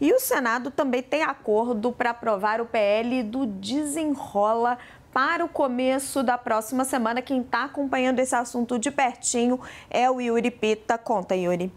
E o Senado também tem acordo para aprovar o PL do desenrola para o começo da próxima semana. Quem está acompanhando esse assunto de pertinho é o Yuri Pita. Conta, Yuri.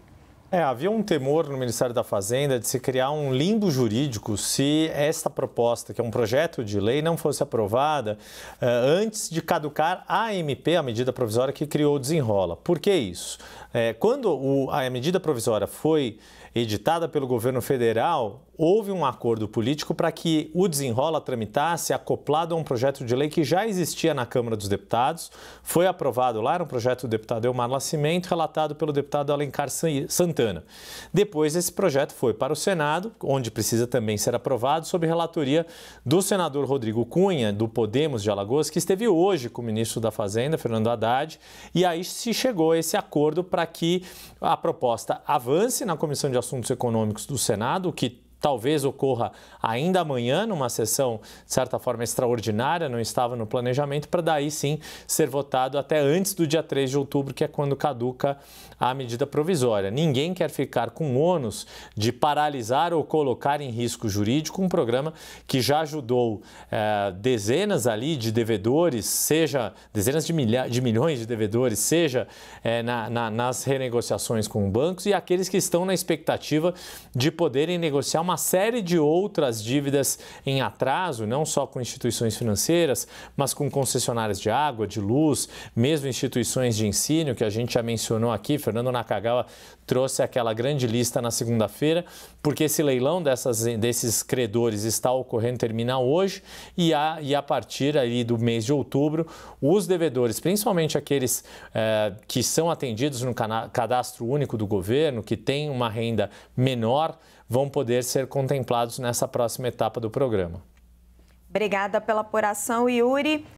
É, havia um temor no Ministério da Fazenda de se criar um limbo jurídico se esta proposta, que é um projeto de lei, não fosse aprovada eh, antes de caducar a MP, a medida provisória que criou o desenrola. Por que isso? Eh, quando o, a medida provisória foi editada pelo governo federal, houve um acordo político para que o desenrola tramitasse acoplado a um projeto de lei que já existia na Câmara dos Deputados. Foi aprovado lá, era um projeto do deputado Elmar Nascimento, relatado pelo deputado Alencar Santana depois, esse projeto foi para o Senado, onde precisa também ser aprovado, sob relatoria do senador Rodrigo Cunha, do Podemos de Alagoas, que esteve hoje com o ministro da Fazenda, Fernando Haddad, e aí se chegou a esse acordo para que a proposta avance na Comissão de Assuntos Econômicos do Senado, que talvez ocorra ainda amanhã, numa sessão, de certa forma, extraordinária, não estava no planejamento, para daí sim ser votado até antes do dia 3 de outubro, que é quando caduca a medida provisória. Ninguém quer ficar com o ônus de paralisar ou colocar em risco jurídico um programa que já ajudou é, dezenas ali de devedores, seja dezenas de, milha, de milhões de devedores, seja é, na, na, nas renegociações com bancos e aqueles que estão na expectativa de poderem negociar uma uma série de outras dívidas em atraso, não só com instituições financeiras, mas com concessionárias de água, de luz, mesmo instituições de ensino, que a gente já mencionou aqui. Fernando Nakagawa trouxe aquela grande lista na segunda-feira, porque esse leilão dessas, desses credores está ocorrendo, termina hoje, e a, e a partir aí do mês de outubro, os devedores, principalmente aqueles eh, que são atendidos no cadastro único do governo, que têm uma renda menor, vão poder ser contemplados nessa próxima etapa do programa. Obrigada pela apuração, Yuri.